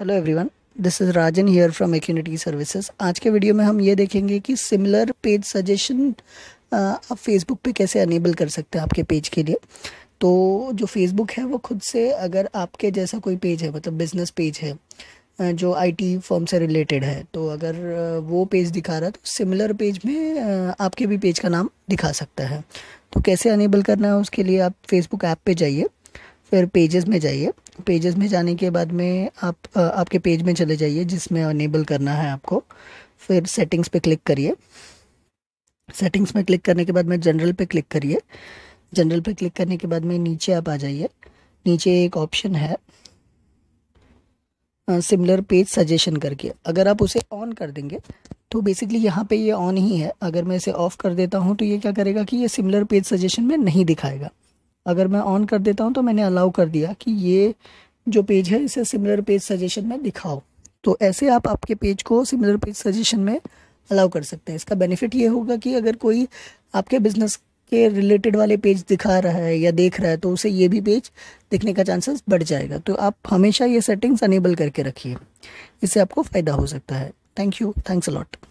hello everyone this is Rajan here from एक्यूनिटी services आज के वीडियो में हम ये देखेंगे कि सिमिलर पेज सजेशन आप फेसबुक पे कैसे अनेबल कर सकते हैं आपके पेज के लिए तो जो फेसबुक है वो खुद से अगर आपके जैसा कोई पेज है मतलब बिजनेस पेज है uh, जो आईटी फॉर्म से रिलेटेड है तो अगर uh, वो पेज दिखा रहा है तो सिमिलर पेज में uh, आपके भी पेज का नाम दिखा सकता है तो कैसे अनेबल करना है उसके लिए आप फेसबुक ऐप पे जाइए फिर पेजेस में जाइए पेजेस में जाने के बाद में आप आपके पेज में चले जाइए जिसमें अनेबल करना है आपको फिर सेटिंग्स पे क्लिक करिए सेटिंग्स में क्लिक करने के बाद में जनरल पे क्लिक करिए जनरल पे क्लिक करने के बाद में नीचे आप आ जाइए नीचे एक ऑप्शन है सिमिलर पेज सजेशन करके अगर आप उसे ऑन कर देंगे तो बेसिकली यहाँ पे ये ऑन ही है अगर मैं इसे ऑफ़ कर देता हूँ तो ये क्या करेगा कि ये सिमिलर पेज सजेशन में नहीं दिखाएगा अगर मैं ऑन कर देता हूँ तो मैंने अलाउ कर दिया कि ये जो पेज है इसे सिमिलर पेज सजेशन में दिखाओ तो ऐसे आप आपके पेज को सिमिलर पेज सजेशन में अलाउ कर सकते हैं इसका बेनिफिट ये होगा कि अगर कोई आपके बिजनेस के रिलेटेड वाले पेज दिखा रहा है या देख रहा है तो उसे ये भी पेज दिखने का चांसेस बढ़ जाएगा तो आप हमेशा ये सेटिंग्स अनेबल करके रखिए इससे आपको फ़ायदा हो सकता है थैंक यू थैंक्स अलॉट